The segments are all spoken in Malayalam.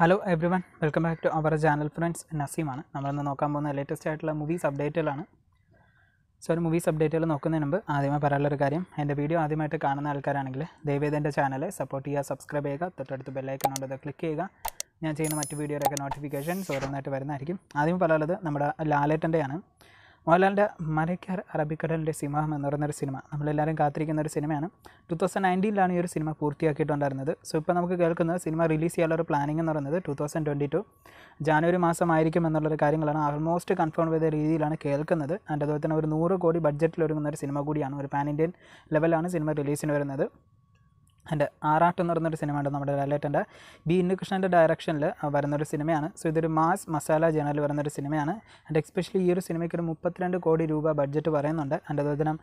hello everyone welcome back to our channel friends നസീമാണ് നമ്മളിന്ന് നോക്കാൻ പോകുന്ന ലേറ്റസ്റ്റ് ആയിട്ടുള്ള മൂവീസ് അപ്ഡേറ്റുകളാണ് സോ ഒരു മൂവീസ് അപ്ഡേറ്റുകൾ നോക്കുന്നതിന് മുമ്പ് ആദ്യമായി ഒരു കാര്യം എൻ്റെ വീഡിയോ ആദ്യമായിട്ട് കാണുന്ന ആൾക്കാരാണെങ്കിൽ ദയവേദ എൻ്റെ ചാനൽ സപ്പോർട്ട് ചെയ്യുക സബ്സ്ക്രൈബ് ചെയ്യുക തൊട്ടടുത്ത് ബെല്ലൈക്കൺ ഉണ്ടത് ക്ലിക്ക് ചെയ്യുക ഞാൻ ചെയ്യുന്ന മറ്റ് വീഡിയോയുടെയൊക്കെ നോട്ടിഫിക്കേഷൻസ് ഓരോന്നായിട്ട് വരുന്നതായിരിക്കും ആദ്യം പറയാനുള്ളത് നമ്മുടെ ലാലേട്ടൻ്റെയാണ് മോഹൻലാലിൻ്റെ മരക്കാർ അറബിക്കടലിൻ്റെ സിംഹം എന്ന് പറയുന്നൊരു സിനിമ നമ്മളെല്ലാവരും കാത്തിരിക്കുന്ന ഒരു സിനിമയാണ് ടു തൗസൻഡ് നയൻറ്റീനിലാണ് ഈ ഒരു സിനിമ പൂർത്തിയാക്കിയിട്ടുണ്ടായിരുന്നത് സോ ഇപ്പോൾ നമുക്ക് കേൾക്കുന്നത് സിനിമ റിലീസ് ചെയ്യാനുള്ള പ്ലാനിങ് എന്ന് പറയുന്നത് two thousand twenty two January മാസമായിരിക്കും എന്നുള്ളൊരു കാര്യങ്ങളാണ് ആൾമോസ്റ്റ് കൺഫേം ചെയ്ത രീതിയിലാണ് കേൾക്കുന്നത് ആൻഡ് അതുപോലെ തന്നെ ഒരു നൂറ് കോടി ബഡ്ജറ്റിൽ ഒരുങ്ങുന്ന ഒരു സിനിമ കൂടിയാണ് ഒരു പാൻ ഇന്ത്യൻ ലെവലാണ് സിനിമ റിലീസിന് വരുന്നത് എൻ്റെ ആറാട്ട് എന്ന് പറയുന്നൊരു സിനിമയുണ്ട് നമ്മുടെ ലാലേട്ടൻ്റെ ബി ഇന്നുകൃഷ്ണൻ്റെ ഡയറക്ഷനിൽ വരുന്നൊരു സിനിമയാണ് സോ ഇതൊരു മാസ് മസാല ജേണൽ വരുന്നൊരു സിനിമയാണ് ആൻഡ് എക്സ്പെഷ്യലി ഈ ഒരു സിനിമയ്ക്ക് ഒരു മുപ്പത്തിരണ്ട് കോടി രൂപ ബഡ്ജറ്റ് പറയുന്നുണ്ട് ആൻഡ് അതുപോലെ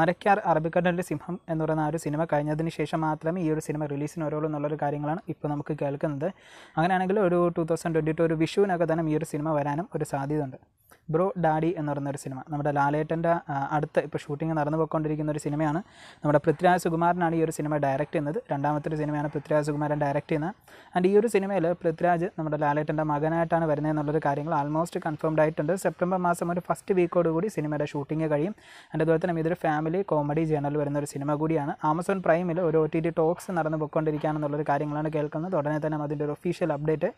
മരക്കാർ അറബിക്കടലിൻ്റെ സിംഹം എന്ന് പറയുന്ന ആ ഒരു സിനിമ കഴിഞ്ഞതിന് ശേഷം മാത്രമേ ഈ ഒരു സിനിമ റിലീസിന് വരുള്ളൂ എന്നുള്ളൊരു കാര്യങ്ങളാണ് ഇപ്പോൾ നമുക്ക് കേൾക്കുന്നത് അങ്ങനെയാണെങ്കിൽ ഒരു ടു തൗസൻഡ് ട്വൻറ്റി ടു ഒരു വിഷുവിനൊക്കെ തന്നെ ഈ ഒരു സിനിമ വരാനും ഒരു ഉണ്ട് ബ്രോ ഡാഡി എന്ന് പറയുന്ന ഒരു സിനിമ നമ്മുടെ ലാലേട്ടൻ്റെ അടുത്ത് ഇപ്പോൾ ഷൂട്ടിംഗ് നടന്നു പോയിക്കൊണ്ടിരിക്കുന്ന ഒരു സിനിമയാണ് നമ്മുടെ പൃഥ്വിരാജ് സുകുമാരനാണ് ഈ ഒരു സിനിമ ഡയറക്റ്റ് ചെയ്യുന്നത് ചെയ്യുന്നത് രണ്ടാമത്തെ ഒരു സിനിമയാണ് പൃഥ്വിരാജ് സുകുമാരൻ ഡയറക്റ്റ് ചെയ്യുന്നത് ആൻഡ് ഈ ഒരു സിനിമയിൽ പൃഥ്വിരാജ് നമ്മുടെ ലാലേട്ടൻ്റെ മകനായിട്ടാണ് വരുന്നത് എന്നുള്ളൊരു കാര്യങ്ങൾ ആൾമോസ്റ്റ് കൺഫേംഡ് ആയിട്ടുണ്ട് സെപ്റ്റംബർ മാസം ഒരു ഫസ്റ്റ് വീക്കോട് കൂടി സിനിമയുടെ ഷൂട്ടിംഗ് കഴിയും ആൻഡ് അതുപോലെ തന്നെ ഇതൊരു ഫാമിലി കോമഡി ജേണൽ വരുന്ന ഒരു സിനിമ കൂടിയാണ് ആമസോൺ പ്രൈമിൽ ഒരു ഒ ടി ടി ടോക്സ് നടന്നു പോയിക്കൊണ്ടിരിക്കുകയാണെന്നുള്ളൊരു കാര്യങ്ങളാണ് കേൾക്കുന്നത് ഉടനെ തന്നെ അതിൻ്റെ ഒരു ഒഫീഷ്യൽ അപ്ഡേറ്റ്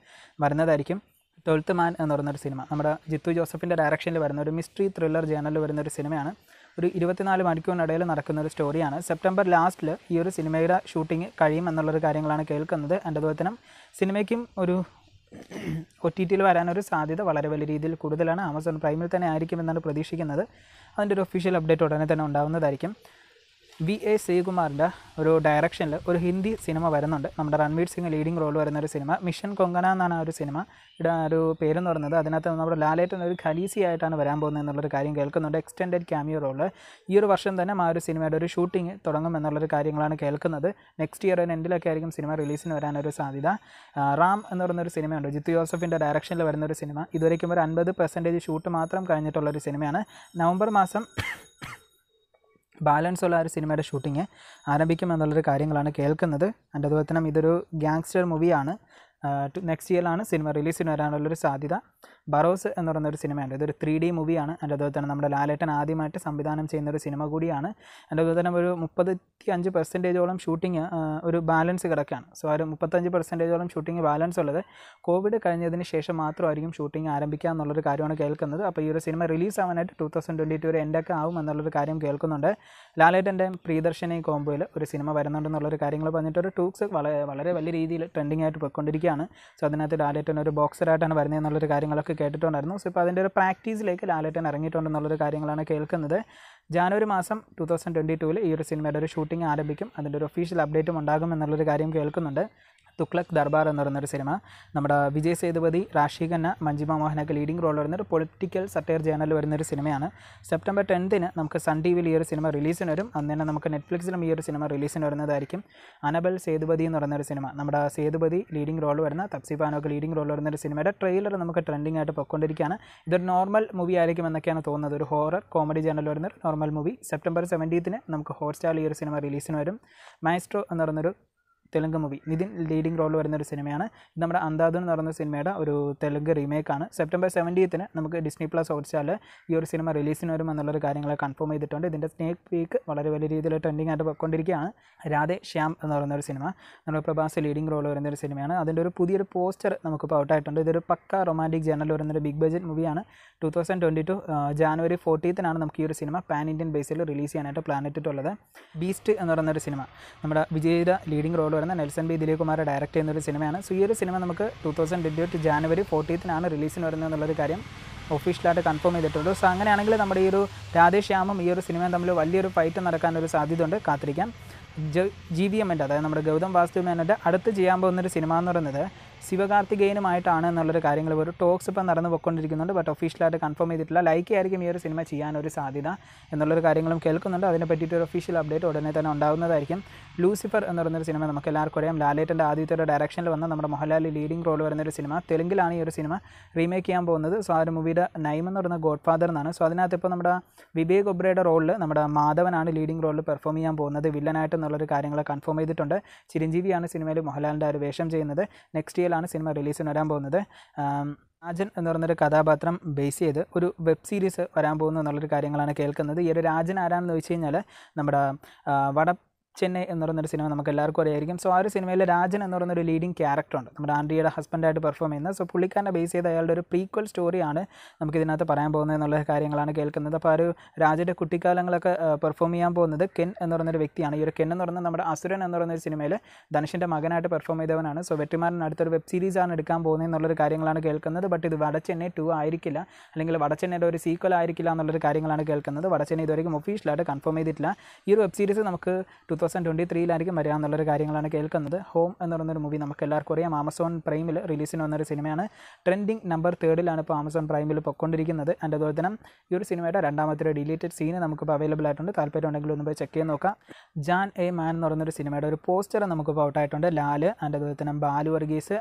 വരുന്നതായിരിക്കും ട്വൽത്ത് മാൻ എന്ന് പറയുന്നൊരു സിനിമ നമ്മുടെ ജിത്തു ജോസഫിൻ്റെ ഡയറക്ഷനിൽ വരുന്ന ഒരു മിസ്റ്ററി ത്രില്ലർ ജേണലിൽ വരുന്ന ഒരു സിനിമയാണ് ഒരു ഇരുപത്തിനാല് മണിക്കൂറിനിടയിൽ നടക്കുന്ന ഒരു സ്റ്റോറിയാണ് സെപ്റ്റംബർ ലാസ്റ്റിൽ ഈ ഒരു സിനിമയുടെ ഷൂട്ടിംഗ് കഴിയും എന്നുള്ളൊരു കാര്യങ്ങളാണ് കേൾക്കുന്നത് എൻ്റെ അതുപോലെ സിനിമയ്ക്കും ഒരു ഒ ടി ടിയിൽ വരാനൊരു സാധ്യത വളരെ വലിയ രീതിയിൽ കൂടുതലാണ് ആമസോൺ പ്രൈമിൽ തന്നെ ആയിരിക്കും എന്നാണ് പ്രതീക്ഷിക്കുന്നത് അതിൻ്റെ ഒരു ഒഫീഷ്യൽ അപ്ഡേറ്റ് ഉടനെ തന്നെ ഉണ്ടാകുന്നതായിരിക്കും വി എ ശ്രീകുമാറിൻ്റെ ഒരു ഡയറക്ഷനിൽ ഒരു ഹിന്ദി സിനിമ വരുന്നുണ്ട് നമ്മുടെ രൺവീർ സിംഗ് ലീഡിംഗ് റോൾ വരുന്ന ഒരു സിനിമ മിഷൻ കൊങ്കന എന്നാണ് ആ ഒരു സിനിമ ഇവിടെ ഒരു പേരെന്ന് പറയുന്നത് അതിനകത്ത് നമ്മുടെ ലാലേട്ടൻ ഒരു ഖലീസി ആയിട്ടാണ് വരാൻ പോകുന്നത് എന്നുള്ളൊരു കാര്യം കേൾക്കുന്നുണ്ട് എക്സ്റ്റെൻഡഡ് ക്യാമിയോ റോൾ ഈ ഒരു വർഷം തന്നെ ആ ഒരു സിനിമയുടെ ഒരു ഷൂട്ടിംഗ് തുടങ്ങും എന്നുള്ളൊരു കാര്യങ്ങളാണ് കേൾക്കുന്നത് നെക്സ്റ്റ് ഇയർ എൻഡിലൊക്കെ ആയിരിക്കും സിനിമ റിലീസിന് വരാനൊരു സാധ്യത റാം എന്ന് പറയുന്നൊരു സിനിമയുണ്ട് ജിത്തു ജോസഫിൻ്റെ ഡയറക്ഷനിൽ വരുന്ന ഒരു സിനിമ ഇതുവരേക്കും ഒരു അൻപത് പെർസെൻറ്റേജ് ഷൂട്ട് മാത്രം കഴിഞ്ഞിട്ടുള്ളൊരു സിനിമയാണ് നവംബർ മാസം ബാലൻസ് ഉള്ള ആ ഒരു സിനിമയുടെ ഷൂട്ടിംഗ് ആരംഭിക്കുമെന്നുള്ളൊരു കാര്യങ്ങളാണ് കേൾക്കുന്നത് അതിൻ്റെ അതുപോലെ തന്നെ ഇതൊരു ഗ്യാങ്സ്റ്റർ മൂവിയാണ് നെക്സ്റ്റ് ഇയറിലാണ് സിനിമ റിലീസിന് വരാനുള്ളൊരു സാധ്യത ബറോസ് എന്ന് പറയുന്ന ഒരു സിനിമയുണ്ട് ഇതൊരു ത്രീ ഡി മൂവിയാണ് എൻ്റെ അതുപോലെ തന്നെ നമ്മുടെ ലാലേട്ടൻ ആദ്യമായിട്ട് സംവിധാനം ചെയ്യുന്ന ഒരു സിനിമ കൂടിയാണ് എൻ്റെ അതുപോലെ തന്നെ ഒരു മുപ്പത്തി അഞ്ച് പെർസെൻറ്റേജോളം ഷൂട്ടിങ് ഒരു ബാലൻസ് കിടക്കുകയാണ് സോ ഒരു മുപ്പത്തഞ്ച് പെർസെൻറ്റേജോളം ഷൂട്ടിംഗ് ബാലൻസ് ഉള്ളത് കോവിഡ് കഴിഞ്ഞതിന് ശേഷം മാത്രമായിരിക്കും ഷൂട്ടിംഗ് ആരംഭിക്കുക എന്നുള്ളൊരു കാര്യമാണ് കേൾക്കുന്നത് അപ്പോൾ ഈ ഒരു സിനിമ റിലീസ് ആവാനായിട്ട് ടു തൗസൻഡ് ട്വൻറ്റി ടു ഒരു എൻ്റെയൊക്കെ ആവും എന്നുള്ളൊരു കാര്യം കേൾക്കുന്നുണ്ട് ലാലേട്ടൻ്റെ പ്രിയദർശന കോമ്പോയിൽ ഒരു സിനിമ വരുന്നുണ്ടെന്നുള്ളൊരു കാര്യങ്ങൾ പറഞ്ഞിട്ട് ഒരു ടൂക്സ് വളരെ വളരെ വലിയ രീതിയിൽ ട്രെൻഡിങ് ആയിട്ട് പോയിക്കൊണ്ടിരിക്കുകയാണ് ബോക്സറായിട്ടാണ് സോ അതിനകത്ത് ലാലേട്ടൻ ഒരു ബോക്സറായിട്ടാണ് വരുന്നത് എന്നുള്ളൊരു കാര്യങ്ങളൊക്കെ കേട്ടിട്ടുണ്ടായിരുന്നു സോ ഇപ്പോൾ അതിൻ്റെ ഒരു പ്രാക്ടീസിലേക്ക് ലാലേട്ടൻ ഇറങ്ങിയിട്ടുണ്ടെന്നുള്ളൊരു കാര്യങ്ങളാണ് കേൾക്കുന്നത് ജാനുവരി മാസം ടു തൗസൻഡ് ട്വൻറ്റി ടുവിൽ ഈ ഒരു സിനിമയുടെ ഒരു ഷൂട്ടിംഗ് ആരംഭിക്കും അതിൻ്റെ ഒരു ഒഫീഷ്യൽ അപ്ഡേറ്റും ഉണ്ടാകും എന്നുള്ളൊരു കാര്യം കേൾക്കുന്നുണ്ട് തുക്ലക് ദർബാർ എന്ന് പറയുന്നൊരു സിനിമ നമ്മുടെ വിജയ് സേതുപതി റാഷി ഖന്ന മഞ്ജിമ മോഹനൊക്കെ ലീഡിംഗ് റോൾ വരുന്നൊരു പൊളിറ്റിക്കൽ സട്ടയർ ജേണൽ വരുന്നൊരു സിനിമയാണ് സെപ്റ്റംബർ ടെൻത്തിന് നമുക്ക് സൺ ടി വിയിൽ ഈ ഒരു സിനിമ റിലീസിന് വരും അന്ന് തന്നെ നമുക്ക് നെറ്റ്ഫ്ലിക്സിലും ഈ ഒരു സിനിമ റിലീസിന് വരുന്നതായിരിക്കും അനബൽ സേതുപതി എന്ന് പറയുന്നൊരു സിനിമ നമ്മുടെ സേതുപതി ലീഡിംഗ് റോൾ വരുന്ന തപ്സിബാനൊക്കെ ലീഡിംഗ് റോൾ വരുന്നൊരു സിനിമയുടെ ട്രെയിലർ നമുക്ക് ട്രെൻഡിങ് ആയിട്ട് പൊയ്ക്കൊണ്ടിരിക്കുകയാണ് ഇതൊരു നോർമൽ മൂവി ആയിരിക്കും എന്നൊക്കെയാണ് തോന്നുന്നത് ഒരു ഹോറർ കോമഡി ജേണൽ വരുന്ന നോർമൽ മൂവി സെപ്റ്റംബർ സെവൻറ്റീത്തിന് നമുക്ക് ഹോട്ട്സ്റ്റാറിൽ ഈ ഒരു സിനിമ റിലീസിന് വരും മൈസ്ട്രോ എന്ന് പറയുന്നൊരു തെലുങ്ക് മൂവി നിതിൻ ലീഡിംഗ് റോളിൽ വരുന്ന ഒരു സിനിമയാണ് ഇത് നമ്മുടെ അന്താദ് എന്ന് പറയുന്ന സിനിമയുടെ ഒരു തെലുങ്ക് റീമേക്കാണ് സെപ്റ്റംബർ സെവൻറ്റീത്തിന് നമുക്ക് ഡിസ്നി പ്ലസ് ഹോട്ട്സ്റ്റാറിൽ ഈ ഒരു സിനിമ റിലീസിന് വരും എന്നുള്ളൊരു കാര്യങ്ങളെ കൺഫേം ചെയ്തിട്ടുണ്ട് ഇതിൻ്റെ സ്നേക്ക് പീക്ക് വളരെ വലിയ രീതിയിൽ ട്രെൻഡിങ് ആയിട്ട് പോയിക്കൊണ്ടിരിക്കുകയാണ് രാധേ ശ്യാം എന്ന് പറയുന്ന ഒരു സിനിമ നമ്മുടെ പ്രഭാസ് ലീഡിംഗ് റോൾ വരുന്ന ഒരു സിനിമയാണ് അതിൻ്റെ ഒരു പുതിയൊരു പോസ്റ്റർ നമുക്ക് ഔട്ടായിട്ടുണ്ട് ഇതൊരു പക്ക റൊമാൻറ്റിക് ജേണൽ വരുന്നൊരു ബിഗ് ബജറ്റ് മൂവിയാണ് two thousand twenty two January ഫോർട്ടീത്തിനാണ് നമുക്ക് ഈ ഒരു സിനിമ പാൻ ഇന്ത്യൻ ബേസിൽ റിലീസ് ചെയ്യാനായിട്ട് ഇട്ടിട്ടുള്ളത് ബീസ്റ്റ് എന്ന് പറയുന്ന ഒരു സിനിമ നമ്മുടെ വിജയുടെ ലീഡിങ് റോൾ ചെയ്യപ്പെടുന്ന നെൽസൺ ബി ദിലീപ് ഡയറക്റ്റ് ചെയ്യുന്ന ഒരു സിനിമയാണ് സോ ഈ ഒരു സിനിമ നമുക്ക് two thousand twenty eight January ഫോർട്ടീത്തിനാണ് റിലീസിന് വരുന്നത് എന്നുള്ളൊരു കാര്യം ഒഫീഷ്യലായിട്ട് കൺഫേം ചെയ്തിട്ടുണ്ട് സോ അങ്ങനെയാണെങ്കിൽ നമ്മുടെ ഈ ഒരു രാധേശ്യാമും ഈ ഒരു സിനിമയും തമ്മിൽ വലിയൊരു ഫൈറ്റ് നടക്കാനൊരു സാധ്യതയുണ്ട് കാത്തിരിക്കാം ജി വി എമ്മിൻ്റെ അതായത് നമ്മുടെ ഗൗതം വാസുദേവ് മേനോൻ്റെ അടുത്ത് ചെയ്യാൻ പോകുന്നൊരു സിനിമ എന്ന് പറയുന്നത് ശിവകാർത്തികേയനുമായിട്ടാണ് എന്നുള്ളൊരു കാര്യങ്ങൾ ഒരു ടോക്സ് ഇപ്പം നടന്നു പോയിക്കൊണ്ടിരിക്കുന്നുണ്ട് ബട്ട് ഒഫീഷ്യലായിട്ട് കൺഫേം ചെയ്തിട്ടില്ല ലൈക്ക് ആയിരിക്കും ഈ ഒരു സിനിമ ചെയ്യാനൊരു സാധ്യത എന്നുള്ളൊരു കാര്യങ്ങളും കേൾക്കുന്നുണ്ട് അതിനെ പറ്റിയിട്ട് ഒരു ഒഫീഷ്യൽ അപ്ഡേറ്റ് ഉടനെ തന്നെ ഉണ്ടാകുന്നതായിരിക്കും ലൂസിഫർ എന്ന് പറയുന്നൊരു സിനിമ നമുക്ക് എല്ലാവർക്കും അറിയാം ലാലേറ്റൻ്റെ ആദ്യത്തെ ഒരു ഡയറക്ഷനിൽ വന്ന നമ്മുടെ മോഹൻലാൽ ലീഡിംഗ് റോൾ വരുന്ന ഒരു സിനിമ തെലുങ്കിലാണ് ഈ ഒരു സിനിമ റീമേക്ക് ചെയ്യാൻ പോകുന്നത് സോ ആ ഒരു മൂവിയുടെ നൈം എന്ന് പറയുന്ന ഗോഡ് ഫാദർ എന്നാണ് സോ അതിനകത്ത് ഇപ്പോൾ നമ്മുടെ വിവേക് ഒബ്രയുടെ റോളിൽ നമ്മുടെ മാധവനാണ് ലീഡിംഗ് റോളിൽ പെർഫോം ചെയ്യാൻ പോകുന്നത് വില്ലനായിട്ട് എന്നുള്ളൊരു കാര്യങ്ങളെ കൺഫേം ചെയ്തിട്ടുണ്ട് ചിരഞ്ജീവിയാണ് സിനിമയിൽ മോഹൻലാലിൻ്റെ ഒരു വേഷം ചെയ്യുന്നത് നെക്സ്റ്റ് ഇയർ മാർച്ചിലാണ് സിനിമ റിലീസിന് വരാൻ പോകുന്നത് രാജൻ എന്ന് പറഞ്ഞൊരു കഥാപാത്രം ബേസ് ചെയ്ത് ഒരു വെബ് സീരീസ് വരാൻ പോകുന്നു എന്നുള്ളൊരു കാര്യങ്ങളാണ് കേൾക്കുന്നത് ഈ ഒരു രാജൻ ആരാണെന്ന് ചോദിച്ചു കഴിഞ്ഞാൽ നമ്മുടെ വട ചെന്നൈ എന്ന് പറയുന്നൊരു സിനിമ നമുക്ക് എല്ലാവർക്കും അറിയായിരിക്കും സോ ആ ഒരു സിനിമയിൽ രാജൻ എന്ന് പറയുന്ന ഒരു ലീഡിങ് ക്യാരക്ടറുണ്ട് നമ്മുടെ ആൻറ്റിയുടെ ഹസ്ബൻഡായിട്ട് പെർഫോം ചെയ്യുന്ന സോ പുള്ളിക്കാരനെ ബേസ് ചെയ്ത് അയാളുടെ ഒരു പ്രീക്വൽ സ്റ്റോറിയാണ് നമുക്ക് ഇതിനകത്ത് പറയാൻ പോകുന്നത് എന്നുള്ള കാര്യങ്ങളാണ് കേൾക്കുന്നത് അപ്പോൾ ആ ഒരു രാജൻ്റെ കുട്ടിക്കാലങ്ങളൊക്കെ പെർഫോം ചെയ്യാൻ പോകുന്നത് കെൻ എന്ന് പറയുന്നൊരു വ്യക്തിയാണ് ഈ ഒരു കെൻ എന്ന് പറയുന്നത് നമ്മുടെ അസുരൻ എന്ന് പറയുന്ന ഒരു സിനിമയിൽ ധനുഷിൻ്റെ മകനായിട്ട് പെർഫോം ചെയ്തവനാണ് സോ വെട്ടിമാരൻ അടുത്തൊരു വെബ് സീരീസാണ് എടുക്കാൻ പോകുന്നത് എന്നുള്ളൊരു കാര്യങ്ങളാണ് കേൾക്കുന്നത് ബട്ട് ഇത് വടച്ചെന്നൈ ടു ആയിരിക്കില്ല അല്ലെങ്കിൽ വടച്ചെന്നൈയുടെ ഒരു സീക്വൽ ആയിരിക്കില്ല എന്നുള്ളൊരു കാര്യങ്ങളാണ് കേൾക്കുന്നത് വടച്ചെന്നൈ ഇതുവരെയും ഒഫീഷ്യലായിട്ട് കൺഫേം ചെയ്തിട്ടില്ല ഈ ഒരു വെബ് സീരീസ് നമുക്ക് ടു തൗസൻഡ് ട്വൻറ്റി ത്രീയിലായിരിക്കും വരിക എന്നുള്ളൊരു കാര്യങ്ങളാണ് കേൾക്കുന്നത് ഹോം എന്ന് പറയുന്നൊരു മൂവി നമുക്ക് എല്ലാവർക്കും അറിയാം ആമസോൺ പ്രൈമിൽ റിലീസിന് വന്നൊരു സിനിമയാണ് ട്രെൻഡിങ് നമ്പർ തേർഡിലാണ് ഇപ്പോൾ ആമസോൺ പ്രൈമിൽ പൊയ്ക്കൊണ്ടിരിക്കുന്നത് അതിൻ്റെ അതുപോലെ തന്നെ ഈ ഒരു സിനിമയുടെ രണ്ടാമത്തെ ഡിലീറ്റഡ് സീന് നമുക്കിപ്പോൾ അവൈലബിൾ ആയിട്ടുണ്ട് താല്പര്യം ഉണ്ടെങ്കിൽ ഒന്ന് പോയി ചെക്ക് ചെയ്ത് നോക്കാം ജാൻ എ മാൻ എന്ന് പറയുന്നൊരു സിനിമയുടെ ഒരു പോസ്റ്റർ നമുക്ക് ഔട്ടായിട്ടുണ്ട് ലാല് അതിൻ്റെ അതുപോലെ തന്നെ ബാലു വർഗീസ്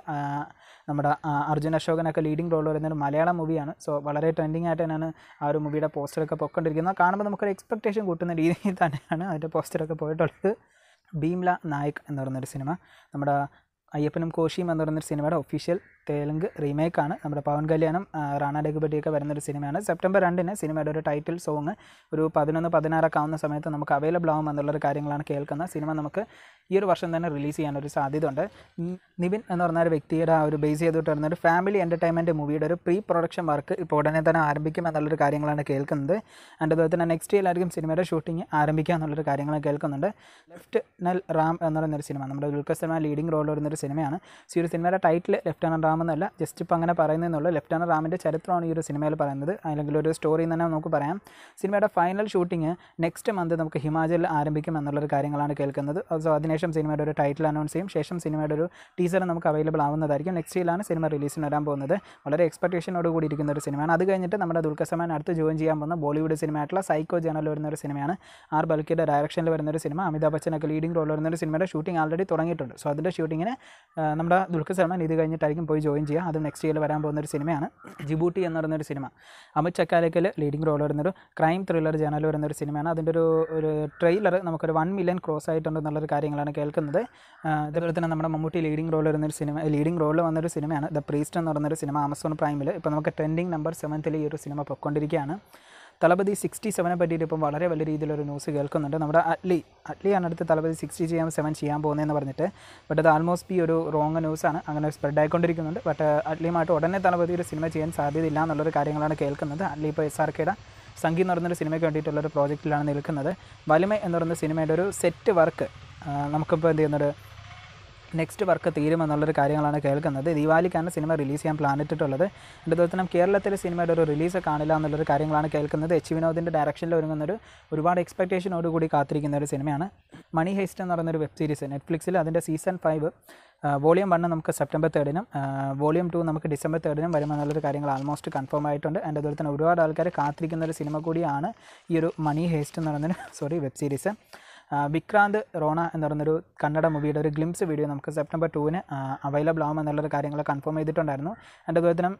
നമ്മുടെ അർജുൻ അശോകനൊക്കെ ലീഡിംഗ് റോൾ വരുന്നൊരു മലയാളം മൂവിയാണ് സോ വളരെ ട്രെൻഡിങ് ആയിട്ട് തന്നെയാണ് ആ ഒരു മൂവിയുടെ പോസ്റ്ററൊക്കെ പൊയ്ക്കൊണ്ടിരിക്കുന്നത് കാണുമ്പോൾ നമുക്കൊരു എക്സ്പെക്റ്റേഷൻ കൂട്ടുന്ന രീതിയിൽ തന്നെയാണ് അതിൻ്റെ പോസ്റ്ററൊക്കെ പോയിട്ടുള്ളത് ഭീംല നായക് എന്ന് പറയുന്നൊരു സിനിമ നമ്മുടെ അയ്യപ്പനും കോശിയും എന്ന് പറയുന്നൊരു സിനിമയുടെ ഒഫീഷ്യൽ തെലുങ്ക് റീമേക്കാണ് നമ്മുടെ പവൻ കല്യാണം റാണ ഡഗുബഡിയൊക്കെ വരുന്നൊരു സിനിമയാണ് സെപ്റ്റംബർ രണ്ടിന് സിനിമയുടെ ഒരു ടൈറ്റിൽ സോങ് ഒരു പതിനൊന്ന് പതിനാറൊക്കെ ആവുന്ന സമയത്ത് നമുക്ക് അവൈലബിൾ ആവും എന്നുള്ളൊരു കാര്യങ്ങളാണ് കേൾക്കുന്നത് സിനിമ നമുക്ക് ഈ ഒരു വർഷം തന്നെ റിലീസ് ചെയ്യാനൊരു ഉണ്ട് നിവിൻ എന്ന് പറഞ്ഞ ഒരു വ്യക്തിയുടെ ആ ഒരു ബേസ് ചെയ്തിട്ട് വരുന്ന ഒരു ഫാമിലി എൻ്റർടൈൻമെൻറ്റ് മൂവിയുടെ ഒരു പ്രീ പ്രൊഡക്ഷൻ വർക്ക് ഇപ്പോൾ ഉടനെ തന്നെ ആരംഭിക്കും എന്നുള്ളൊരു കാര്യങ്ങളാണ് കേൾക്കുന്നത് അതിൻ്റെ അതുപോലെ തന്നെ നെക്സ്റ്റ് ഇയറിലായിരിക്കും സിനിമയുടെ ഷൂട്ടിംഗ് ആരംഭിക്കുക എന്നുള്ളൊരു കാര്യങ്ങൾ കേൾക്കുന്നുണ്ട് ലെഫ്റ്റ് നൽ റാം എന്ന് പറയുന്നൊരു സിനിമ നമ്മുടെ ദുൽഖർ സിനിമ ലീഡിംഗ് റോൾ വരുന്നൊരു സിനിമയാണ് സീ ഒരു സിനിമയുടെ ടൈറ്റിൽ ലെഫ്റ്റ് റാം റാമെന്നല്ല എന്നല്ല ജസ്റ്റ് ഇപ്പോൾ അങ്ങനെ പറയുന്നതെന്നുള്ളൂ ലെഫ്റ്റനൻറ്റ് റാമിൻ്റെ ചരിത്രമാണ് ഈ ഒരു സിനിമയിൽ പറയുന്നത് അല്ലെങ്കിൽ ഒരു സ്റ്റോറി തന്നെ നമുക്ക് പറയാം സിനിമയുടെ ഫൈനൽ ഷൂട്ടിംഗ് നെക്സ്റ്റ് മന്ത് നമുക്ക് ഹിമാചലിൽ ആരംഭിക്കും എന്നുള്ളൊരു കാര്യങ്ങളാണ് കേൾക്കുന്നത് സോ അതിനുശേഷം സിനിമയുടെ ഒരു ടൈറ്റിൽ അനൗൺസ് ചെയ്യും ശേഷം സിനിമയുടെ ഒരു ടീസർ നമുക്ക് അവൈലബിൾ ആവുന്നതായിരിക്കും നെക്സ്റ്റ് ഇയറിലാണ് സിനിമ റിലീസിന് വരാൻ പോകുന്നത് വളരെ എക്സ്പെക്ടേഷനോട് കൂടി ഇരിക്കുന്ന ഒരു സിനിമയാണ് അത് കഴിഞ്ഞിട്ട് നമ്മുടെ ദുൽഖർ അടുത്ത് ജോയിൻ ചെയ്യാൻ പോകുന്ന ബോളിവുഡ് സിനിമയായിട്ടുള്ള സൈക്കോ ജേണൽ വരുന്ന ഒരു സിനിമയാണ് ആർ ബൽക്കിയുടെ ഡയറക്ഷനിൽ വരുന്ന ഒരു സിനിമ അമിതാഭ് ബച്ചനൊക്കെ ലീഡിംഗ് റോൾ വരുന്ന ഒരു സിനിമയുടെ ഷൂട്ടിംഗ് ആൾറെഡി തുടങ്ങിയിട്ടുണ്ട് സോ അതിൻ്റെ ഷൂട്ടിങ്ങിന് നമ്മുടെ ദുൽഖർ സൽമാൻ ഇത് കഴിഞ്ഞിട്ടായിരിക്കും പോയി ജോയിൻ ചെയ്യുക അത് നെക്സ്റ്റ് ഇയറിൽ വരാൻ പോകുന്ന ഒരു സിനിമയാണ് ജിബൂട്ടി എന്ന് പറയുന്നൊരു സിനിമ അമിത് ചക്കാലയ്ക്കൽ ലീഡിംഗ് റോൾ വരുന്നൊരു ക്രൈം ത്രില്ലർ ജേണൽ ഒരു സിനിമയാണ് അതിൻ്റെ ഒരു ഒരു ട്രെയിലർ നമുക്കൊരു വൺ മില്യൺ ക്രോസ് ആയിട്ടുണ്ട് എന്നുള്ളൊരു കാര്യങ്ങളാണ് കേൾക്കുന്നത് അതുപോലെ തന്നെ നമ്മുടെ മമ്മൂട്ടി ലീഡിംഗ് റോൾ വരുന്നൊരു സിനിമ ലീഡിംഗ് റോളിൽ വന്നൊരു സിനിമയാണ് ദ പ്രീസ്റ്റ് എന്ന് പറയുന്നൊരു സിനിമ ആമസോൺ പ്രൈമിൽ ഇപ്പോൾ നമുക്ക് ട്രെൻഡിങ് നമ്പർ സെവൻത്തിൽ ഈ ഒരു സിനിമ പൊയ്ക്കൊണ്ടിരിക്കുകയാണ് തലപതി സിക്സ്റ്റി സെവനെ പറ്റിയിട്ട് ഇപ്പം വളരെ വലിയ രീതിയിലൊരു ന്യൂസ് കേൾക്കുന്നുണ്ട് നമ്മുടെ അറ്റ്ലി അറ്റ്ലിയാണ് അടുത്ത് തലപതി സിക്സ്റ്റി ചെയ്യാൻ സെവൻ ചെയ്യാൻ പോകുന്നതെന്ന് പറഞ്ഞിട്ട് ബട്ട് അത് ആൾമോസ്റ്റ് ഈ ഒരു റോങ് ന്യൂസാണ് അങ്ങനെ സ്പ്രെഡ് ആയിക്കൊണ്ടിരിക്കുന്നുണ്ട് ബട്ട് uh, അറ്റ്ലിയുമായിട്ട് ഉടനെ തലപതി ഒരു സിനിമ ചെയ്യാൻ സാധ്യതയില്ല എന്നുള്ളൊരു കാര്യങ്ങളാണ് കേൾക്കുന്നത് അറ്റ്ലി ഇപ്പോൾ എസ് ആർ കെയുടെ സംഗീത് എന്ന് പറയുന്നൊരു സിനിമയ്ക്ക് വേണ്ടിയിട്ടുള്ളൊരു പ്രോജക്റ്റിലാണ് നിൽക്കുന്നത് വലിമ എന്ന് പറയുന്ന സിനിമയുടെ ഒരു സെറ്റ് വർക്ക് uh, നമുക്കിപ്പോൾ എന്ത് ചെയ്യുന്നൊരു നെക്സ്റ്റ് വർക്ക് തീരുമെന്നുള്ളൊരു കാര്യങ്ങളാണ് കേൾക്കുന്നത് ദിവാലിക്കാണ് സിനിമ റിലീസ് ചെയ്യാൻ പ്ലാൻ ഇട്ടിട്ടുള്ളത് അതുപോലെ തന്നെ കേരളത്തിലെ സിനിമയുടെ ഒരു റിലീസ് കാണില്ല എന്നുള്ളൊരു കാര്യങ്ങളാണ് കേൾക്കുന്നത് എച്ച് വിനോദിൻ്റെ ഡയറക്ഷനിൽ ഒരുങ്ങുന്നൊരു ഒരുപാട് എക്സ്പെക്റ്റേഷനോടുകൂടി കാത്തിരിക്കുന്ന ഒരു സിനിമയാണ് മണി ഹെയ്സ്റ്റ് എന്ന് പറയുന്നൊരു വെബ് സീരീസ് നെറ്റ്ഫ്ലിക്സിൽ അതിൻ്റെ സീസൺ ഫൈവ് വോളിയം വണ് നമുക്ക് സെപ്റ്റംബർ തേർഡിനും വോളിയം ടു നമുക്ക് ഡിസംബർ തേർഡിനും വരുമെന്നുള്ളൊരു കാര്യങ്ങൾ ആൾമോസ്റ്റ് കൺഫേം ആയിട്ടുണ്ട് എൻ്റെ അതുപോലെ തന്നെ ഒരുപാട് ആൾക്കാർ കാത്തിരിക്കുന്ന ഒരു സിനിമ കൂടിയാണ് ഈ ഒരു മണി ഹേസ്റ്റ് എന്ന് പറയുന്നത് sorry web series Vikrant Rona എന്ന് പറയുന്നൊരു കന്നഡ മൂവിയുടെ ഒരു ഗ്ലിംസ് വീഡിയോ നമുക്ക് സെപ്റ്റംബർ ടുവിന് അവൈലബിൾ ആകും എന്നുള്ളൊരു കാര്യങ്ങൾ കൺഫേം ചെയ്തിട്ടുണ്ടായിരുന്നു എൻ്റെ ദൈവത്തിനും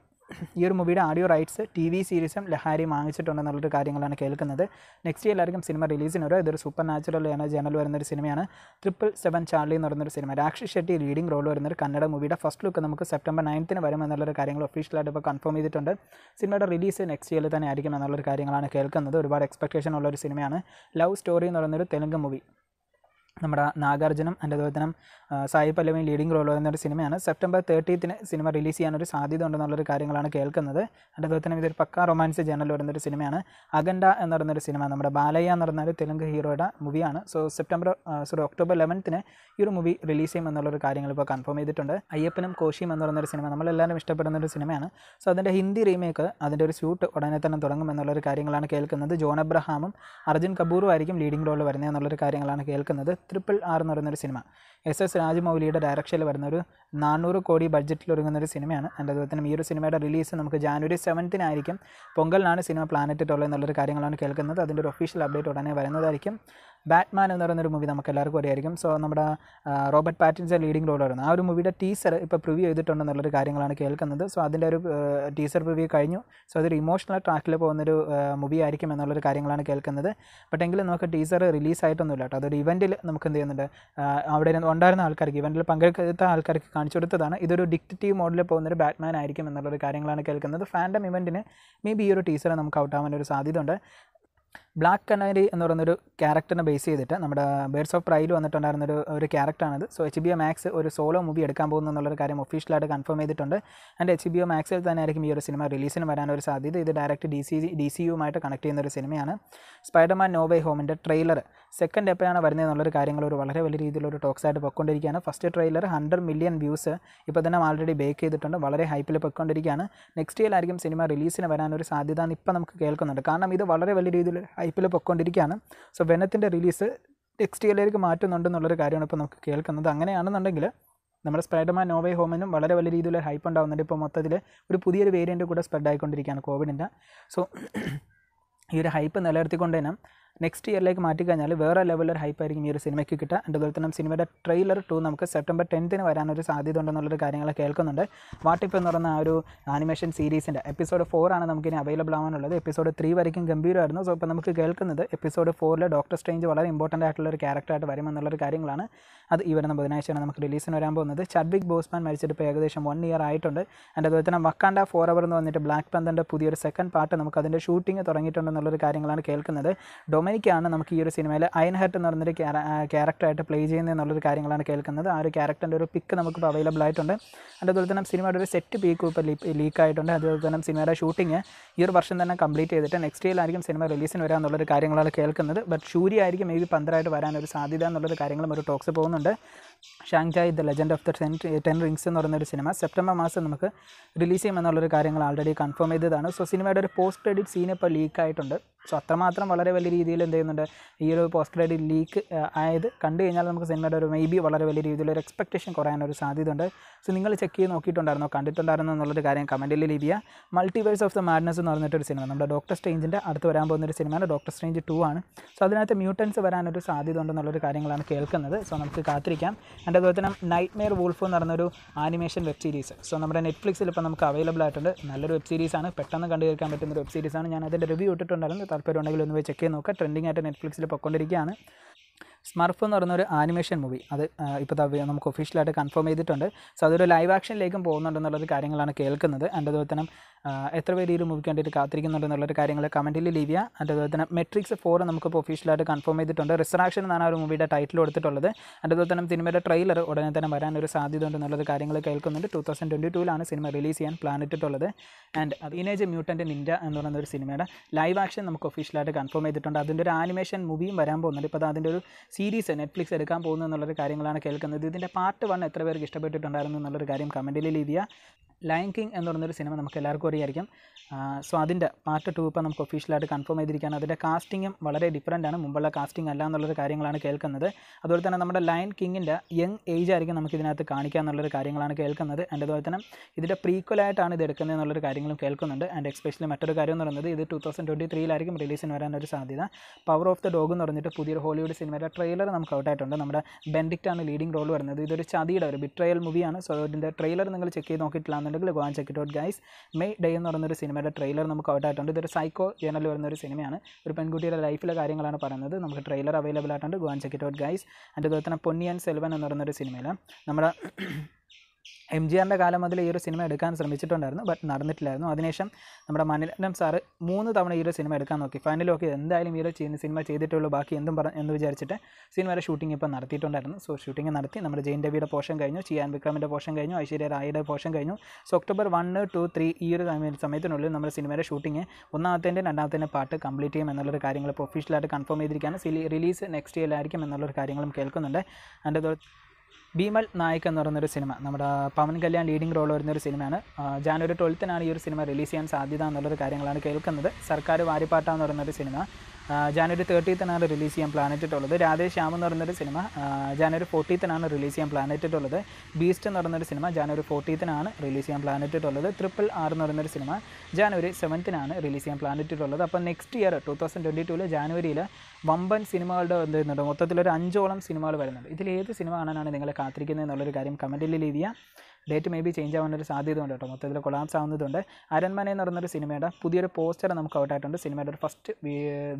ഈ ഒരു മൂവിയുടെ ആഡിയോ റൈറ്റ്സ് ടി വി സീരീസും ലഹാരി വാങ്ങിച്ചിട്ടുണ്ടെന്നുള്ളൊരു കാര്യങ്ങളാണ് കേൾക്കുന്നത് നെക്സ്റ്റ് എല്ലാവർക്കും സിനിമ റിലീസിന് വരും ഇതൊരു സൂപ്പർ നാച്ചുറൽ ജേണൽ വരുന്നൊരു സിനിമയാണ് ട്രിപ്പിൾ സെവൻ ചാർലി എന്ന് പറയുന്നൊരു സിനിമ രാക്ഷി ഷെട്ടി ലീഡിംഗ് റോൾ വരുന്നൊരു കന്നഡ മൂവിയുടെ ഫസ്റ്റ് ലുക്ക് നമുക്ക് സെപ്റ്റംബർ നയൻത്തിന് എന്നുള്ളൊരു കാര്യങ്ങൾ ഒഫീഷ്യലായിട്ട് ഇപ്പോൾ കൺഫേം ചെയ്തിട്ടുണ്ട് സിനിമയുടെ റിലീസ് നെക്സ്റ്റ് ഇയറിൽ തന്നെ ആയിരിക്കും എന്നുള്ളൊരു കാര്യങ്ങളാണ് കേൾക്കുന്നത് ഒരുപാട് എക്സ്പെക്റ്റേഷൻ ഉള്ളൊരു സിനിമയാണ് ലവ് സ്റ്റോറി എന്ന് പറയുന്നൊരു തെലുങ്ക് മൂവി നമ്മുടെ നാഗാർജുനം എൻ്റെ അതുപോലെ തന്നെ സായി പല്ലവി ലീഡിംഗ് റോൾ വരുന്ന ഒരു സിനിമയാണ് സെപ്റ്റംബർ തേർട്ടീത്തിന് സിനിമ റിലീസ് ചെയ്യാനൊരു സാധ്യത ഉണ്ടെന്നുള്ളൊരു കാര്യങ്ങളാണ് കേൾക്കുന്നത് എൻ്റെ അതുപോലെ തന്നെ ഇതൊരു പക്ക റൊമാൻസ് ജേണൽ വരുന്നൊരു സിനിമയാണ് അഗണ്ട എന്ന് പറയുന്നൊരു സിനിമ നമ്മുടെ ബാലയ്യ എന്ന് പറയുന്ന ഒരു തെലുങ്ക് ഹീറോയുടെ മൂവിയാണ് സോ സെപ്റ്റംബർ സോറി ഒക്ടോബർ ലെവൻത്തിന് ഈ ഒരു മൂവി റിലീസ് ചെയ്യും എന്നുള്ളൊരു കാര്യങ്ങൾ ഇപ്പോൾ കൺഫേം ചെയ്തിട്ടുണ്ട് അയ്യപ്പനും കോശിയും എന്ന് പറയുന്നൊരു സിനിമ നമ്മളെല്ലാവരും ഇഷ്ടപ്പെടുന്ന ഒരു സിനിമയാണ് സോ അതിൻ്റെ ഹിന്ദി റീമേക്ക് അതിൻ്റെ ഒരു ഷൂട്ട് ഉടനെ തന്നെ തുടങ്ങും എന്നുള്ളൊരു കാര്യങ്ങളാണ് കേൾക്കുന്നത് ജോൺ അബ്രഹാമും അർജുൻ കപൂറും ആയിരിക്കും ലീഡിംഗ് റോൾ വരുന്നത് എന്നുള്ളൊരു കാര്യങ്ങളാണ് കേൾക്കുന്നത് ട്രിപ്പിൾ ആർ എന്ന് പറയുന്നൊരു സിനിമ എസ് എസ് രാജമൗലിയുടെ ഡയറക്ഷനിൽ വരുന്ന ഒരു നാനൂറ് കോടി ബഡ്ജറ്റിൽ ഒരുങ്ങുന്ന ഒരു സിനിമയാണ് അതിൻ്റെ അതുപോലെ തന്നെ ഈ ഒരു സിനിമയുടെ റിലീസ് നമുക്ക് ജാനുവരി സെവൻത്തിനായിരിക്കും പൊങ്കലിനാണ് സിനിമ പ്ലാനറ്റ് ഉള്ളത് എന്നുള്ളൊരു കാര്യങ്ങളാണ് കേൾക്കുന്നത് അതിൻ്റെ ഒരു ഒഫീഷ്യൽ അപ്ഡേറ്റ് ഉടനെ വരുന്നതായിരിക്കും ബാറ്റ്മാൻ എന്ന് പറയുന്നൊരു മൂവി നമുക്ക് എല്ലാവർക്കും അറിയായിരിക്കും സോ നമ്മുടെ റോബർട്ട് പാറ്റിൻസൺ ലീഡിംഗ് റോൾ ആയിരുന്നു ആ ഒരു മൂവിയുടെ ടീസർ ഇപ്പോൾ പ്രിവ്യൂ ചെയ്തിട്ടുണ്ടെന്നുള്ളൊരു കാര്യങ്ങളാണ് കേൾക്കുന്നത് സോ അതിൻ്റെ ഒരു ടീസർ പ്രിവ്യൂ കഴിഞ്ഞു സോ അതൊരു ഇമോഷണൽ ട്രാക്കിൽ പോകുന്നൊരു മൂവി ആയിരിക്കും എന്നുള്ളൊരു കാര്യങ്ങളാണ് കേൾക്കുന്നത് ബട്ട് എങ്കിലും നമുക്ക് ടീസർ റിലീസായിട്ടൊന്നുമില്ല കേട്ടോ അതൊരു ഇവൻറ്റിൽ നമുക്ക് എന്ത് ചെയ്യുന്നുണ്ട് അവിടെ ഉണ്ടായിരുന്ന ആൾക്കാർക്ക് ഇവൻറ്റിൽ പങ്കെടുത്ത ആൾക്കാർക്ക് കാണിച്ചു കൊടുത്തതാണ് ഇതൊരു ഡിക്റ്റീവ് മോഡലിൽ പോകുന്നൊരു ബാറ്റ്മാൻ ആയിരിക്കും എന്നുള്ളൊരു കാര്യങ്ങളാണ് കേൾക്കുന്നത് ഫാൻഡം ഇവൻറ്റിന് മേ ബി ഈ ഒരു ടീസറെ നമുക്ക് സാധ്യത സാധ്യതയുണ്ട് ബ്ലാക്ക് കനരി എന്ന് പറയുന്നൊരു ക്യാരക്ടറിനെ ബേസ് ചെയ്തിട്ട് നമ്മുടെ ബേർഡ്സ് ഓഫ് പ്രൈയിൽ വന്നിട്ടുണ്ടായിരുന്ന ഒരു ഒരു so H B O Max ഒരു സോളോ മൂവി എടുക്കാൻ പോകുന്നു എന്നുള്ളൊരു കാര്യം ഒഫീഷ്യലായിട്ട് കൺഫേം ചെയ്തിട്ടുണ്ട് ആൻഡ് എച്ച് ബി ഒ മാക്സിൽ തന്നെ ആയിരിക്കും ഈ ഒരു സിനിമ റിലീസിന് വരാനൊരു സാധ്യത ഇത് direct D C D C യുമായിട്ട് കണക്ട് ചെയ്യുന്ന ഒരു സിനിമയാണ് സ്പൈഡർമാൻ നോവേ ഹോമിൻ്റെ ട്രെയിലർ സെക്കൻഡ് എപ്പോഴാണ് വരുന്നത് എന്നുള്ളൊരു കാര്യങ്ങൾ ഒരു വളരെ വലിയ രീതിയിലൊരു ടോക്സ് ആയിട്ട് പൊയ്ക്കൊണ്ടിരിക്കുകയാണ് first trailer hundred million views ഇപ്പോൾ തന്നെ ആൾറെഡി ബേക്ക് ചെയ്തിട്ടുണ്ട് വളരെ ഹൈപ്പിൽ പൊയ്ക്കൊണ്ടിരിക്കുകയാണ് നെക്സ്റ്റ് ആയിരിക്കും സിനിമ റിലീസിന് വരാനൊരു സാധ്യത എന്ന് ഇപ്പോൾ നമുക്ക് കേൾക്കുന്നുണ്ട് കാരണം ഇത് വളരെ വലിയ രീതിയിൽ ഐ പി എൽ പൊയ്ക്കൊണ്ടിരിക്കുകയാണ് സോ വെനത്തിൻ്റെ റിലീസ് നെക്സ്റ്റ് ഇയറിലേക്ക് മാറ്റുന്നുണ്ടെന്നുള്ളൊരു കാര്യമാണ് ഇപ്പോൾ നമുക്ക് കേൾക്കുന്നത് അങ്ങനെയാണെന്നുണ്ടെങ്കിൽ നമ്മുടെ സ്പ്രൈഡർമാൻ നോവേ ഹോമിനും വളരെ വലിയ രീതിയിൽ ഹൈപ്പ് ഉണ്ടാകുന്നുണ്ട് ഇപ്പോൾ മൊത്തത്തിൽ ഒരു പുതിയൊരു വേരിയൻറ്റ് കൂടെ സ്പ്രെഡ് ആയിക്കൊണ്ടിരിക്കുകയാണ് കോവിഡിൻ്റെ സോ ഈ ഒരു ഹൈപ്പ് നിലനിർത്തിക്കൊണ്ടുതന്നെ നെക്സ്റ്റ് ഇയറിലേക്ക് മാറ്റിക്കഴിഞ്ഞാൽ വേറെ ഹൈപ്പ് ആയിരിക്കും ഈ ഒരു സിനിമയ്ക്ക് കിട്ടുക അതുപോലെ തന്നെ സിനിമയുടെ ട്രെയിലർ ടു നമുക്ക് സെപ്റ്റംബർ ടെൻത്തിന് വരാനൊരു സാധ്യത ഉണ്ടെന്നുള്ളൊരു കാര്യങ്ങൾ കേൾക്കുന്നുണ്ട് വാട്ടിപ്പ് എന്ന് പറയുന്ന ആ ഒരു ആനിമേഷൻ സീരീസിൻ്റെ എപ്പിസോഡ് ഫോറാണ് നമുക്കിനി അവൈലബിൾ ആവാനുള്ളത് എപ്പിസോഡ് ത്രീ വരയ്ക്കും ഗംഭീരമായിരുന്നു സോ ഇപ്പോൾ നമുക്ക് കേൾക്കുന്നത് എപ്പിസോഡ് ഫോറിൽ ഡോക്ടർ സ്ട്രേഞ്ച് വളരെ ഇമ്പോർട്ടൻ്റ് ആയിട്ടുള്ള ഒരു ക്യാരക്ടറായിട്ട് വരുമെന്നുള്ളൊരു കാര്യങ്ങളാണ് അത് ഈ വരുന്ന ബുധനാഴ്ചയാണ് നമുക്ക് റിലീസിന് വരാൻ പോകുന്നത് ചഡ്വിക് ബോസ്മാൻ മരിച്ചിട്ട് ഇപ്പോൾ ഏകദേശം വൺ ഇയർ ആയിട്ടുണ്ട് അതിൻ്റെ അതുപോലെ തന്നെ വക്കാണ്ട ഫോർ അവർ എന്ന് വന്നിട്ട് ബ്ലാക്ക് പന്തൻ്റെ പുതിയൊരു സെക്കൻഡ് പാർട്ട് നമുക്ക് അതിൻ്റെ ഷൂട്ടിംഗ് തുടങ്ങിയിട്ടുണ്ടെന്നുള്ളൊരു കാര്യങ്ങളാണ് കേൾക്കുന്നത് ഡോ ഡൊമിനിക്കാണ് നമുക്ക് ഈ ഒരു സിനിമയിൽ അയൻ ഹർട്ട് എന്ന് പറഞ്ഞൊരു ക്യാരക്ടറായിട്ട് പ്ലേ ചെയ്യുന്നത് എന്നുള്ളൊരു കാര്യങ്ങളാണ് കേൾക്കുന്നത് ആ ഒരു ക്യാരക്ടറിൻ്റെ ഒരു പിക്ക് ഇപ്പോൾ അവൈലബിൾ ആയിട്ടുണ്ട് അതുപോലെ തന്നെ സിനിമയുടെ ഒരു സെറ്റ് പീക്ക് ഇപ്പോൾ ലീക്ക് ആയിട്ടുണ്ട് അതുപോലെ തന്നെ സിനിമയുടെ ഷൂട്ടിങ് ഈ ഒരു വർഷം തന്നെ കംപ്ലീറ്റ് ചെയ്തിട്ട് നെക്സ്റ്റ് ആയിരിക്കും സിനിമ റിലീസിന് വരിക എന്നുള്ളൊരു കാര്യങ്ങളാണ് കേൾക്കുന്നത് ബട്ട് ഷൂരി ആയിരിക്കും മേ ബി പന്ത്രണ്ടായിട്ട് വരാനൊരു സാധ്യത എന്നുള്ളൊരു കാര്യങ്ങളും ഒരു ടോക്സ് പോകുന്നുണ്ട് Shang Chi the legend of the ten ten rings എന്ന് പറയുന്നൊരു സിനിമ സെപ്റ്റംബർ മാസം നമുക്ക് റിലീസ് ചെയ്യുമെന്നുള്ളൊരു കാര്യങ്ങൾ ആൾറെഡി കൺഫേം ചെയ്തതാണ് സോ സിനിമയുടെ ഒരു പോസ്റ്റ് ക്രെഡിറ്റ് സീൻ ഇപ്പോൾ ലീക്ക് ആയിട്ടുണ്ട് സോ അത്രമാത്രം വളരെ വലിയ രീതിയിൽ എന്ത് ചെയ്യുന്നുണ്ട് ഈ ഒരു പോസ്റ്റ് ക്രെഡിറ്റ് ലീക്ക് ആയത് കണ്ടു കഴിഞ്ഞാൽ നമുക്ക് സിനിമയുടെ ഒരു മേ ബി വളരെ വലിയ രീതിയിലൊരു എക്സ്പെക്റ്റേഷൻ കുറയാനൊരു സാധ്യതയുണ്ട് സോ നിങ്ങൾ ചെക്ക് ചെയ്ത് നോക്കിയിട്ടുണ്ടായിരുന്നോ കണ്ടിട്ടുണ്ടായിരുന്നോ എന്നുള്ളൊരു കാര്യം കമൻറ്റിൽ ലീവ് ചെയ്യുക മൾട്ടിവേഴ്സ് ഓഫ് ദ മാഡ്നസ് എന്ന് പറഞ്ഞിട്ടൊരു സിനിമ നമ്മുടെ ഡോക്ടർ സ്ട്രേഞ്ചിൻ്റെ അടുത്ത് വരാൻ പോകുന്ന ഒരു സിനിമയാണ് ഡോക്ടർ സ്ട്രേഞ്ച് ടു ആണ് സോ അതിനകത്ത് മ്യൂട്ടൻസ് വരാനൊരു സാധ്യത ഉണ്ടെന്നുള്ളൊരു കാര്യങ്ങളാണ് കേൾക്കുന്നത് സോ നമുക്ക് കാത്തിരിക്കാം ആൻഡ് അതുപോലെ തന്നെ നൈറ്റ് മെയർ വൂൾഫ് എന്ന് പറഞ്ഞൊരു ആനിമേഷൻ വെബ് സീരീസ് സോ നമ്മുടെ നെറ്റ്ഫ്ലിക്സിൽ ഇപ്പോൾ നമുക്ക് അവൈലബിൾ ആയിട്ടുണ്ട് നല്ലൊരു വെബ് സീരീസാണ് പെട്ടെന്ന് കണ്ടു തീർക്കാൻ പറ്റുന്ന ഒരു വെബ് സീരീസാണ് ഞാൻ അതിൻ്റെ റിവ്യൂ ഇട്ടിട്ടുണ്ടായിരുന്നു താല്പര്യം ഉണ്ടെങ്കിൽ ഒന്ന് പോയി ചെക്ക് ചെയ്ത് നോക്കുക ട്രെൻഡിങ് ആയിട്ട് നെറ്റ്ഫ്ലിക്സിൽ പൊയ്ക്കൊണ്ടിരിക്കുകയാണ് സ്മർഫ് എന്ന് പറയുന്ന ഒരു ആനിമേഷൻ മൂവി അത് ഇപ്പോൾ നമുക്ക് ഒഫീഷ്യലായിട്ട് കൺഫേം ചെയ്തിട്ടുണ്ട് സോ അതൊരു ലൈവ് ആക്ഷനിലേക്കും പോകുന്നുണ്ടെന്നുള്ളത് കാര്യങ്ങളാണ് കേൾക്കുന്നത് അതിൻ്റെ അതുപോലെ തന്നെ എത്ര പേര് ഈ ഒരു മൂവിക്ക് വേണ്ടിയിട്ട് കാത്തിരിക്കുന്നുണ്ട് എന്നുള്ളൊരു കാര്യങ്ങൾ കമൻറ്റിൽ ലീവ് ചെയ്യുക അതിൻ്റെ അതുപോലെ തന്നെ മെട്രിക്സ് ഫോർ നമുക്കിപ്പോൾ ഒഫീഷ്യലായിട്ട് കൺഫേം ചെയ്തിട്ടുണ്ട് റിസറാക്ഷൻ എന്നാണ് ആ ഒരു മൂവിയുടെ ടൈറ്റിൽ കൊടുത്തിട്ടുള്ളത് അതിൻ്റെ അതുപോലെ തന്നെ സിനിമയുടെ ട്രെയിലർ ഉടനെ തന്നെ വരാനൊരു സാധ്യത ഉണ്ടെന്നുള്ളത് കാര്യങ്ങൾ കേൾക്കുന്നുണ്ട് ടു തൗസൻഡ് ട്വൻറ്റി ടൂവിലാണ് സിനിമ റിലീസ് ചെയ്യാൻ പ്ലാൻ ഇട്ടിട്ടുള്ളത് ആൻഡ് അത് ഇനേജ് മ്യൂട്ടൻ്റെ നിൻഡ എന്ന് പറയുന്ന ഒരു സിനിമയുടെ ലൈവ് ആക്ഷൻ നമുക്ക് ഒഫീഷ്യലായിട്ട് കൺഫേം ചെയ്തിട്ടുണ്ട് അതിൻ്റെ ഒരു ആനിമേഷൻ മൂവിയും വരാൻ പോകുന്നുണ്ട് ഇപ്പോൾ അതിൻ്റെ ഒരു സീരീസ് നെറ്റ്ഫ്ലിക്സ് എടുക്കാൻ പോകുന്നു എന്നുള്ളൊരു കാര്യങ്ങളാണ് കേൾക്കുന്നത് ഇതിൻ്റെ പാർട്ട് വൺ എത്ര പേർക്ക് ഇഷ്ടപ്പെട്ടിട്ടുണ്ടായിരുന്നു എന്നുള്ളൊരു കാര്യം കമൻറ്റിൽ ലീവ് ചെയ്യുക ലയൻ കിങ് എന്ന് പറഞ്ഞൊരു സിനിമ നമുക്ക് എല്ലാവർക്കും അറിയായിരിക്കും സോ അതിൻ്റെ പാർട്ട് ടു ഇപ്പോൾ നമുക്ക് ഒഫീഷ്യലായിട്ട് കൺഫേം ചെയ്തിരിക്കുകയാണ് അതിൻ്റെ കാസ്റ്റിങ്ങും വളരെ ഡിഫറൻ്റ് ആണ് മുമ്പുള്ള കാസ്റ്റിംഗ് അല്ല എന്നുള്ളൊരു കാര്യങ്ങളാണ് കേൾക്കുന്നത് അതുപോലെ തന്നെ നമ്മുടെ ലയൻ കിങ്ങിൻ്റെ യങ് ഏജ് ആയിരിക്കും നമുക്ക് ഇതിനകത്ത് കാണിക്കുക എന്നുള്ളൊരു കാര്യങ്ങളാണ് കേൾക്കുന്നത് ആൻഡ് അതുപോലെ തന്നെ ഇതിൻ്റെ പ്രീക്വലായിട്ടാണ് ഇത് എടുക്കുന്നത് എന്നുള്ളൊരു കാര്യങ്ങളും കേൾക്കുന്നുണ്ട് ആൻഡ് എക്സ്പെഷ്യലി മറ്റൊരു കാര്യം എന്ന് പറയുന്നത് ഇത് ടു തൗസൻഡ് ട്വൻറ്റി ത്രീയിലായിരിക്കും റിലീസിന് വരാനൊരു സാധ്യത പവർ ഓഫ് ദ ഡോഗ് എന്ന് പറഞ്ഞിട്ട് പുതിയൊരു ഹോളിവുഡ് സിനിമയുടെ ട്രെയിലർ നമുക്ക് ഔട്ടായിട്ടുണ്ട് നമ്മുടെ ബെൻഡിക്റ്റാണ് ലീഡിംഗ് റോൾ വരുന്നത് ഇതൊരു ചതിയുടെ ഒരു ബിട്രയൽ മൂവിയാണ് സോ അതിൻ്റെ ട്രെയിലർ നിങ്ങൾ ചെക്ക് ചെയ്ത് നോക്കിയിട്ടില്ല കണ്ടിട്ടുണ്ടെങ്കിൽ go and check it out guys May day എന്ന് ഒരു സിനിമയുടെ ട്രെയിലർ നമുക്ക് ഔട്ട് ആയിട്ടുണ്ട് ഇതൊരു സൈക്കോ ജേണൽ വരുന്ന ഒരു സിനിമയാണ് ഒരു പെൺകുട്ടിയുടെ ലൈഫിലെ കാര്യങ്ങളാണ് പറയുന്നത് നമുക്ക് ട്രെയിലർ അവൈലബിൾ ആയിട്ടുണ്ട് go and check it out guys അതുപോലെ തന്നെ പൊന്നിയൻ സെൽവൻ എന്ന് ഒരു സിനിമയിൽ നമ്മുടെ എം ജി ആറിൻ്റെ കാലം മുതൽ ഈ ഒരു സിനിമ എടുക്കാൻ ശ്രമിച്ചിട്ടുണ്ടായിരുന്നു ബട്ട് നടന്നിട്ടില്ലായിരുന്നു അതിനുശേഷം നമ്മുടെ മണിരത്നം സാറ് മൂന്ന് തവണ ഈ ഒരു സിനിമ എടുക്കാൻ നോക്കി ഫൈനൽ ഓക്കെ എന്തായാലും ഈ ഒരു സിനിമ ചെയ്തിട്ടുള്ളൂ ബാക്കി എന്തും പറ എന്ന് വിചാരിച്ചിട്ട് സിനിമയുടെ ഷൂട്ടിംഗ് ഇപ്പോൾ നടത്തിയിട്ടുണ്ടായിരുന്നു സോ ഷൂട്ടിംഗ് നടത്തി നമ്മുടെ ജെയിൻ രവിയുടെ പോർഷൻ കഴിഞ്ഞു ചിയാൻ വിക്രമിൻ്റെ പോർഷൻ കഴിഞ്ഞു ഐശ്വര്യ റായിയുടെ പോർഷൻ കഴിഞ്ഞു so October one two three ഈ ഒരു സമയത്തിനുള്ളിൽ നമ്മുടെ സിനിമയുടെ ഷൂട്ടിംഗ് ഒന്നാമത്തേൻ്റെ രണ്ടാമത്തേൻ്റെ പാട്ട് കംപ്ലീറ്റ് ചെയ്യും എന്നുള്ളൊരു കാര്യങ്ങൾ ഇപ്പോൾ ഒഫീഷ്യലായിട്ട് കൺഫേം ചെയ്തിരിക്കുകയാണ് റിലീസ് നെക്സ്റ്റ് ഇയറിലായിരിക്കും എന്നുള്ളൊരു കാര്യങ്ങളും കേൾക്കുന്നുണ്ട് അതിൻ്റെ ഭീമൽ നായക് എന്ന് പറയുന്നൊരു സിനിമ നമ്മുടെ പവൻ കല്യാൺ ലീഡിംഗ് റോൾ വരുന്നൊരു സിനിമയാണ് ജാനുവരി ട്വൽത്തിനാണ് ഈ ഒരു സിനിമ റിലീസ് ചെയ്യാൻ സാധ്യത എന്നുള്ളൊരു കാര്യങ്ങളാണ് കേൾക്കുന്നത് സർക്കാർ വാരിപ്പാട്ട എന്ന് പറയുന്നൊരു സിനിമ ജാനുവരി തേർട്ടീത്തിനാണ് റിലീസ് ചെയ്യാൻ പ്ലാൻ ഇട്ടിട്ടുള്ളത് രാധേശ്യാം എന്ന് പറയുന്നൊരു സിനിമ ജാനുവരി ഫോർട്ടീത്തിനാണ് റിലീസ് ചെയ്യാൻ പ്ലാൻ ഇട്ടിട്ടുള്ളത് ബീസ്റ്റ് എന്ന് പറയുന്നൊരു സിനിമ ജാനുവരി ഫോർട്ടീത്തിനാണ് റിലീസ് ചെയ്യാൻ പ്ലാൻ ഇട്ടിട്ടുള്ളത് ട്രിപ്പിൾ ആർ എന്ന് പറയുന്നൊരു സിനിമ ജാനുവരി സെവൻത്തിനാണ് റിലീസ് ചെയ്യാൻ പ്ലാൻ ഇട്ടിട്ടുള്ളത് അപ്പോൾ next year two thousand twenty ടുവിൽ ജാനുവരിയിൽ വമ്പൻ സിനിമകളുടെ എന്ത് ചെയ്യുന്നുണ്ട് മൊത്തത്തിലൊരു അഞ്ചോളം സിനിമകൾ വരുന്നുണ്ട് ഇതിൽ ഏത് സിനിമ കാണാനാണ് നിങ്ങളെ കാത്തിരിക്കുന്നത് എന്നുള്ളൊരു കാര്യം കമൻറ്റിൽ ലീവ് ചെയ്യുക ഡേറ്റ് മേ ബി ചേഞ്ച് ആവാനൊരു ഉണ്ട് കേട്ടോ മൊത്തത്തിൽ കൊളാപ്സ് ആവുന്നതുകൊണ്ട് അരൺമന എന്ന് പറഞ്ഞൊരു സിനിമയുടെ പുതിയൊരു പോസ്റ്റർ നമുക്ക് ഔട്ടായിട്ടുണ്ട് സിനിമയുടെ ഒരു ഫസ്റ്റ്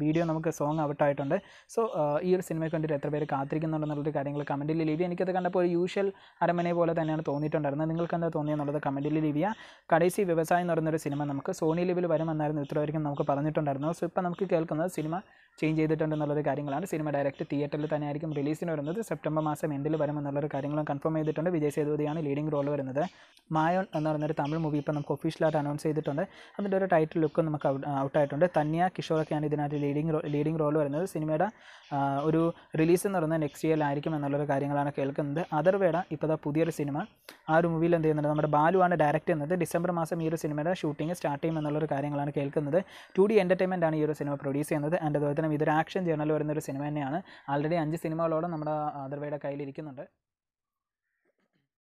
വീഡിയോ നമുക്ക് സോങ് ഔട്ടായിട്ടുണ്ട് സോ ഈ ഒരു സിനിമയ്ക്ക് വേണ്ടിയിട്ട് എത്ര പേര് കാത്തിരിക്കുന്നുണ്ടെന്നുള്ളൊരു കാര്യങ്ങൾ കമൻറ്റിൽ ലീവിയ എനിക്കത് കണ്ടപ്പോൾ ഒരു യൂഷ്വൽ അരമനെ പോലെ തന്നെയാണ് തോന്നിയിട്ടുണ്ടായിരുന്നത് നിങ്ങൾക്ക് എന്താ തോന്നിയത് എന്നുള്ളത് കമൻറ്റിൽ ലീവിയ കടൈസി വ്യവസായം എന്ന് പറയുന്നൊരു സിനിമ നമുക്ക് സോണി ലെവൽ വരുമെന്നായിരുന്നു ഇത്രയായിരിക്കും നമുക്ക് പറഞ്ഞിട്ടുണ്ടായിരുന്നു സോ ഇപ്പോൾ നമുക്ക് കേൾക്കുന്നത് സിനിമ ചേഞ്ച് ചെയ്തിട്ടുണ്ട് എന്നുള്ളൊരു കാര്യങ്ങളാണ് സിനിമ ഡയറക്റ്റ് തിയേറ്ററിൽ തന്നെയായിരിക്കും റിലീസിന് വരുന്നത് സെപ്റ്റംബർ മാസം എൻഡിൽ വരുമെന്നുള്ളൊരു കാര്യങ്ങളും കൺഫേം ചെയ്തിട്ടുണ്ട് വിജയ് സേതുപതിയാണ് ലീഡിംഗ് റോൾ വരുന്നത് മായോൺ എന്ന് പറഞ്ഞൊരു തമിഴ് മൂവി ഇപ്പോൾ നമുക്ക് ഒഫീഷ്യലായിട്ട് അനൗൺസ് ചെയ്തിട്ടുണ്ട് അതിൻ്റെ ഒരു ടൈറ്റിൽ ലുക്കും നമുക്ക് ഔട്ടായിട്ടുണ്ട് തന്യ കിഷോറൊക്കെയാണ് ഇതിനകത്ത് ലീഡിംഗ് റോ ലീഡിംഗ് റോൾ വരുന്നത് സിനിമയുടെ ഒരു റിലീസ് എന്ന് പറയുന്നത് നെക്സ്റ്റ് ഇയറിലായിരിക്കും എന്നുള്ളൊരു കാര്യങ്ങളാണ് കേൾക്കുന്നത് അതർവേട ഇപ്പോൾ പുതിയൊരു സിനിമ ആ ഒരു മൂവിയിൽ എന്ത് ചെയ്യുന്നുണ്ട് നമ്മുടെ ബാലുവാണ് ഡയറക്റ്റ് ചെയ്യുന്നത് ഡിസംബർ മാസം ഈ ഒരു സിനിമയുടെ ഷൂട്ടിംഗ് സ്റ്റാർട്ട് ചെയ്യും എന്നുള്ളൊരു കാര്യങ്ങളാണ് കേൾക്കുന്നത് ടു ഡി എൻ്റർടൈൻമെൻ്റ് ആണ് ഈ ഒരു സിനിമ പ്രൊഡ്യൂസ് ചെയ്യുന്നത് ആൻഡ് അതുപോലെ തന്നെ ഇതൊരു ആക്ഷൻ ജേണൽ വരുന്ന ഒരു സിനിമ തന്നെയാണ് ആൾറെഡി അഞ്ച് സിനിമകളോളം നമ്മുടെ അതർവേയുടെ കയ്യിലിരിക്കുന്നുണ്ട്